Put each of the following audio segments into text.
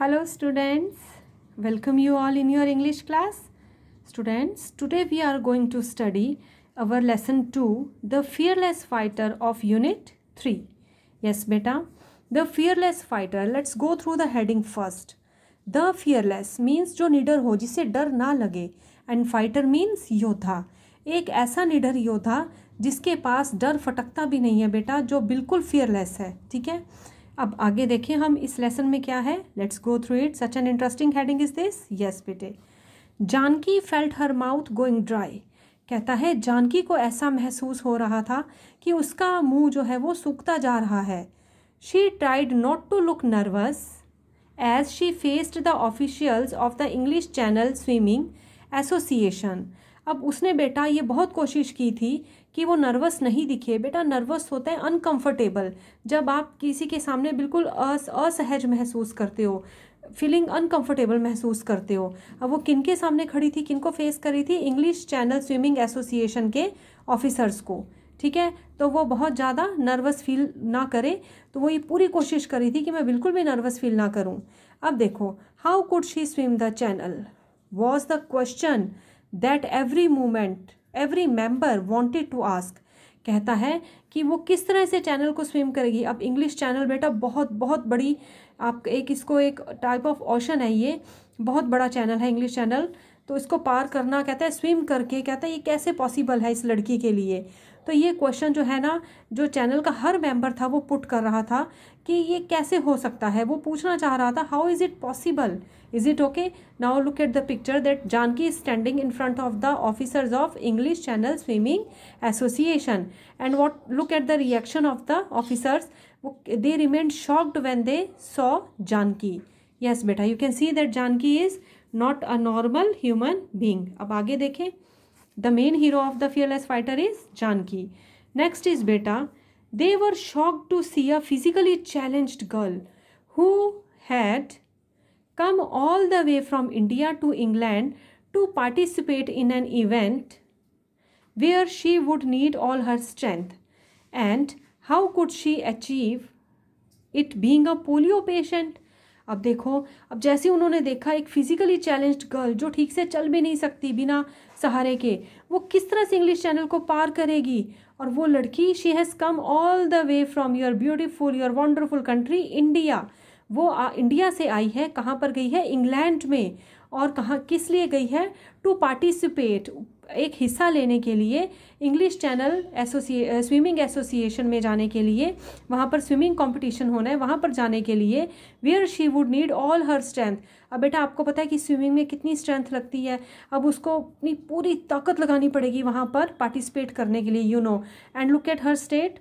hello students welcome you all in your english class students today we are going to study our lesson 2 the fearless fighter of unit 3 yes beta the fearless fighter let's go through the heading first the fearless means जो निडर हो जिसे डर ना लगे and fighter means योद्धा एक ऐसा निडर योद्धा जिसके पास डर फटकता भी नहीं है बेटा जो बिल्कुल fearless है ठीक है अब आगे देखें हम इस लेसन में क्या है let's go through it such an interesting heading is this yes बेटे Janaki felt her mouth going dry कहता है जानकी को ऐसा महसूस हो रहा था कि उसका मुंह जो है वो सूखता जा रहा है she tried not to look nervous as she faced the officials of the English Channel swimming association अब उसने बेटा ये बहुत कोशिश की थी कि वो नर्वस नहीं दिखे बेटा नर्वस होता है अनकंफर्टेबल जब आप किसी के सामने बिल्कुल अस असहज महसूस करते हो फीलिंग अनकंफर्टेबल महसूस करते हो अब वो किन के सामने खड़ी थी किन को फेस करी थी इंग्लिश चैनल स्विमिंग एसोसिएशन के ऑफिसर्स को ठीक है तो वो बहुत ज़्यादा नर्वस फील ना करे तो वो ये पूरी कोशिश करी थी कि मैं बिल्कुल भी नर्वस फील ना करूँ अब देखो how could she swim the channel was the question that every moment every member wanted to ask कहता है कि वो किस तरह से चैनल को स्विम करेगी अब इंग्लिश चैनल बेटा बहुत बहुत बड़ी आप एक इसको एक टाइप ऑफ ओशन है ये बहुत बड़ा चैनल है इंग्लिश चैनल तो इसको पार करना कहता है स्विम करके कहता है ये कैसे पॉसिबल है इस लड़की के लिए तो ये क्वेश्चन जो है ना जो चैनल का हर मेंबर था वो पुट कर रहा था कि ये कैसे हो सकता है वो पूछना चाह रहा था how is it possible is it okay now look at the picture that Janaki is standing in front of the officers of English Channel swimming association and what look at the reaction of the officers they remain shocked when they saw Janaki Yes, beta. You can see that Janaki is not a normal human being. अब आगे देखें the main hero of the fearless fighter is Janaki Next is beta. they were shocked to see a physically challenged girl who had come all the way from India to England to participate in an event where she would need all her strength. And how could she achieve it being a polio patient? अब देखो अब जैसे उन्होंने देखा एक physically challenged girl जो ठीक से चल भी नहीं सकती बिना सहारे के वो किस तरह से इंग्लिश चैनल को पार करेगी और वो लड़की she has come all the way from your beautiful your wonderful country India वो आ, इंडिया से आई है कहाँ पर गई है इंग्लैंड में और कहाँ किस लिए गई है टू पार्टिसिपेट एक हिस्सा लेने के लिए English Channel association swimming association में जाने के लिए वहाँ पर स्विमिंग कंपटीशन होना है वहाँ पर जाने के लिए where she would need all her strength अब बेटा आपको पता है कि स्विमिंग में कितनी स्ट्रेंथ लगती है अब उसको अपनी पूरी ताकत लगानी पड़ेगी वहाँ पर पार्टिसिपेट करने के लिए you know and look at her state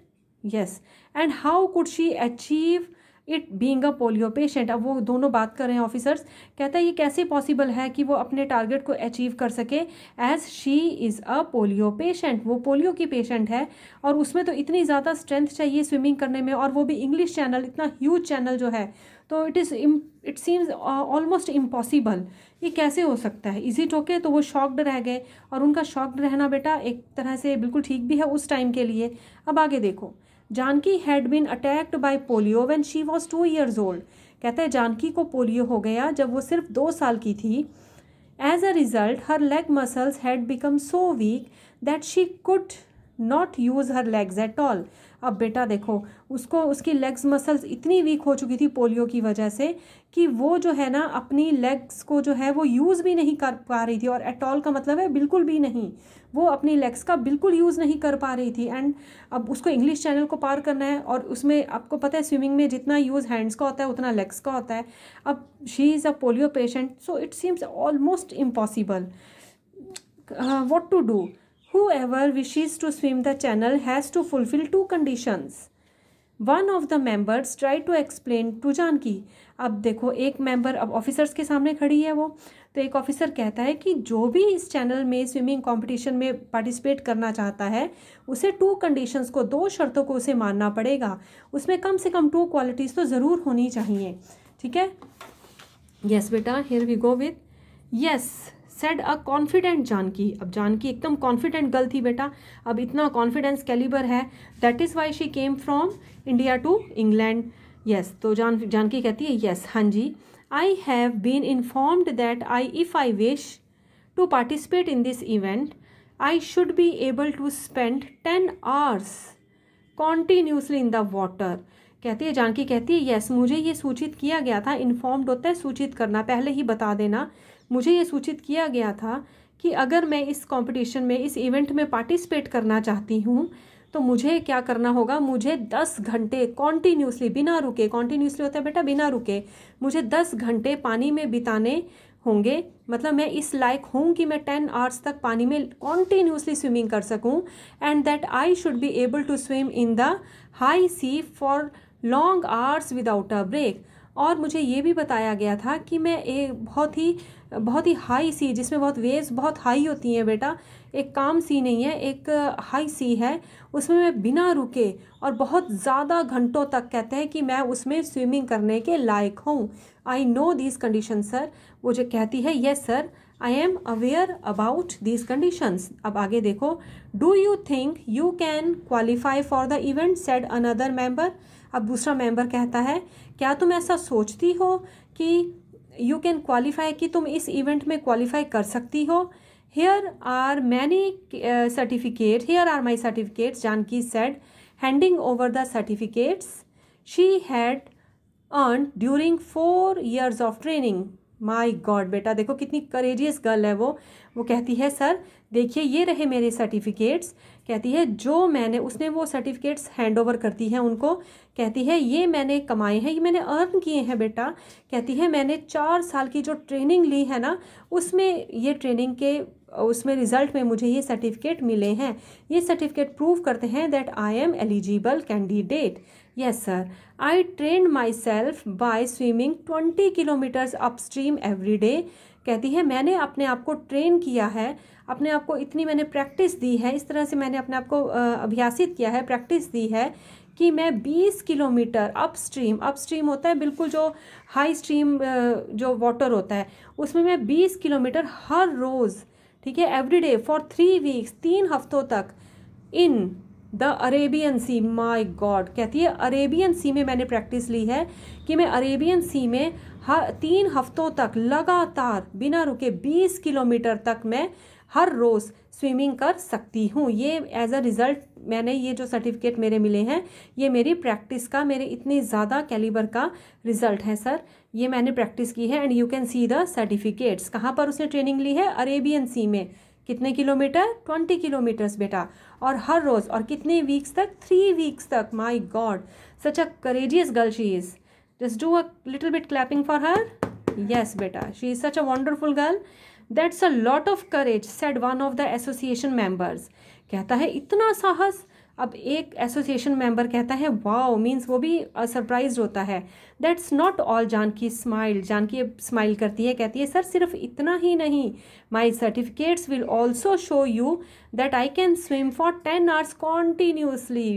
yes and how could she achieve it being a polio patient अब वो दोनों बात कर रहे हैं ऑफिसर्स कहता है ये कैसे पॉसिबल है कि वो अपने टारगेट को अचीव कर सके as she is a polio patient वो पोलियो की पेशेंट है और उसमें तो इतनी ज़्यादा स्ट्रेंथ चाहिए स्विमिंग करने में और वो भी इंग्लिश चैनल इतना ह्यूज चैनल जो है तो it is it seems almost impossible ये कैसे हो सकता है इजी टोके तो वो शॉक्ड रह गए और उनका शॉक्ड रहना बेटा एक तरह से बिल्कुल ठीक भी है उस टाइम के लिए अब आगे देखो Janaki had been attacked by polio when she was two years old कहते हैं जानकी को पोलियो हो गया जब वो सिर्फ दो साल की थी as a result her leg muscles had become so weak that she could not use her legs at all अब बेटा देखो उसको उसकी लेग्स मसल्स इतनी वीक हो चुकी थी पोलियो की वजह से कि वो जो है ना अपनी लेग्स को जो है वो यूज़ भी नहीं कर पा रही थी और एट ऑल का मतलब है बिल्कुल भी नहीं वो अपनी लेग्स का बिल्कुल यूज़ नहीं कर पा रही थी एंड अब उसको इंग्लिश चैनल को पार करना है और उसमें आपको पता है स्विमिंग में जितना यूज़ हैंड्स का होता है उतना लेग्स का होता है अब she is a polio patient so it seems almost impossible what to do whoever wishes to swim the channel has to fulfill two conditions one of the members try to explain to Janaki अब देखो एक member अब officers के सामने खड़ी है वो तो एक ऑफिसर कहता है कि जो भी इस चैनल में स्विमिंग कंपटीशन में पार्टिसिपेट करना चाहता है उसे टू कंडीशंस को दो शर्तों को उसे मानना पड़ेगा उसमें कम से कम टू क्वालिटीज़ तो ज़रूर होनी चाहिए ठीक है यस बेटा here we go with yes said a confident Janaki अब जानकी एकदम कॉन्फिडेंट गर्ल थी बेटा अब इतना कॉन्फिडेंस कैलिबर है that is why she came from India to England yes तो जान जानकी कहती है यस yes, हाँ जी I have been informed that I if I wish to participate in this event I should be able to spend ten hours continuously in the water कहती है जानकी कहती है यस मुझे ये सूचित किया गया था इन्फॉर्म्ड होता है सूचित करना पहले ही बता देना मुझे ये सूचित किया गया था कि अगर मैं इस कंपटीशन में इस इवेंट में पार्टिसिपेट करना चाहती हूँ तो मुझे क्या करना होगा मुझे दस घंटे कॉन्टीन्यूसली बिना रुके कॉन्टीन्यूसली होता है बेटा बिना रुके मुझे दस घंटे पानी में बिताने होंगे मतलब मैं इस लायक हूँ कि मैं टेन आवर्स तक पानी में कॉन्टीन्यूसली स्विमिंग कर सकूँ and that I should be able to swim in the high sea for long hours without a break और मुझे ये भी बताया गया था कि मैं एक बहुत ही बहुत ही हाई सी जिसमें बहुत वेव्स बहुत हाई होती हैं बेटा एक काम सी नहीं है एक हाई सी है उसमें मैं बिना रुके और बहुत ज़्यादा घंटों तक कहते हैं कि मैं उसमें स्विमिंग करने के लायक हूँ I know these condition sir वो जो कहती है yes sir I am aware about these conditions अब आगे देखो do you think you can qualify for the event said another member अब दूसरा मेंबर कहता है क्या तुम ऐसा सोचती हो कि यू कैन क्वालिफाई कि तुम इस इवेंट में क्वालिफाई कर सकती हो here are many certificate here are my certificates Janaki said handing over the certificates she had earn during four years of training my god बेटा देखो कितनी करेजियस गर्ल है वो वो कहती है सर देखिए ये रहे मेरे सर्टिफिकेट्स कहती है जो मैंने उसने वो सर्टिफिकेट्स हैंड ओवर करती है उनको कहती है ये मैंने कमाए हैं ये मैंने अर्न किए हैं बेटा कहती है मैंने चार साल की जो ट्रेनिंग ली है ना उसमें ये ट्रेनिंग के उसमें रिजल्ट में मुझे ये सर्टिफिकेट मिले हैं ये सर्टिफिकेट प्रूव करते हैं that I am eligible candidate sir I train myself by swimming twenty kilometres upstream every day कहती है मैंने अपने आप को ट्रेन किया है अपने आप को इतनी मैंने प्रैक्टिस दी है इस तरह से मैंने अपने आप को अभ्यासित किया है प्रैक्टिस दी है कि मैं 20 किलोमीटर अपस्ट्रीम अपस्ट्रीम होता है बिल्कुल जो हाई स्ट्रीम जो वाटर होता है उसमें मैं 20 किलोमीटर हर रोज़ ठीक है every day for three weeks तीन हफ्तों तक in the Arabian Sea my god कहती है अरेबियन सी में मैंने प्रैक्टिस ली है कि मैं अरेबियन सी में हर तीन हफ्तों तक लगातार बिना रुके बीस किलोमीटर तक मैं हर रोज़ स्विमिंग कर सकती हूँ ये एज अ रिज़ल्ट मैंने ये जो सर्टिफिकेट मेरे मिले हैं ये मेरी प्रैक्टिस का मेरे इतने ज़्यादा कैलिबर का रिज़ल्ट है सर ये मैंने प्रैक्टिस की है and you can see the certificates कहाँ पर उसने ट्रेनिंग ली है अरेबियन सी में कितने किलोमीटर ट्वेंटी किलोमीटर्स बेटा और हर रोज़ और कितने वीक्स तक थ्री वीक्स तक my god such a courageous girl she is just do a little bit clapping for her yes बेटा she is such a wonderful girl that's a lot of courage said one of the association members कहता है इतना साहस अब एक association member कहता है wow means वो भी सरप्राइज होता है that's not all Janaki smile Janaki smile करती है कहती है सर सिर्फ इतना ही नहीं my certificates will also show you that I can swim for ten hours continuously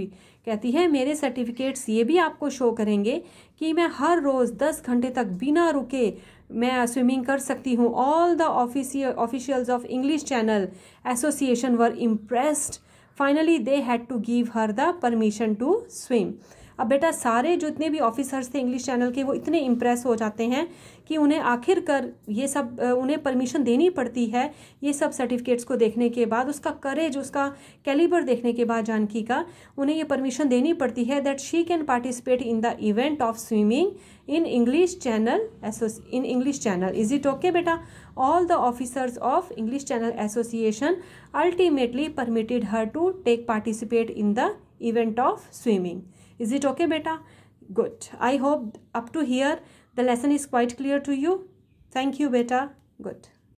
कहती है मेरे सर्टिफिकेट्स ये भी आपको शो करेंगे कि मैं हर रोज़ दस घंटे तक बिना रुके मैं स्विमिंग कर सकती हूँ all the official officials of English Channel association were impressed finally they had to give her the permission to swim अब बेटा सारे जितने भी ऑफिसर्स थे इंग्लिश चैनल के वो इतने इम्प्रेस हो जाते हैं कि उन्हें आखिरकार ये सब उन्हें परमिशन देनी पड़ती है ये सब सर्टिफिकेट्स को देखने के बाद उसका करेज उसका कैलिबर देखने के बाद जानकी का उन्हें ये परमिशन देनी पड़ती है that she can participate in the event of swimming in English Channel in English Channel is it okay बेटा all the officers of English Channel association ultimately permitted her to take participate in the event of swimming Is it okay, beta? Good. I hope up to here the lesson is quite clear to you. Thank you, beta. Good.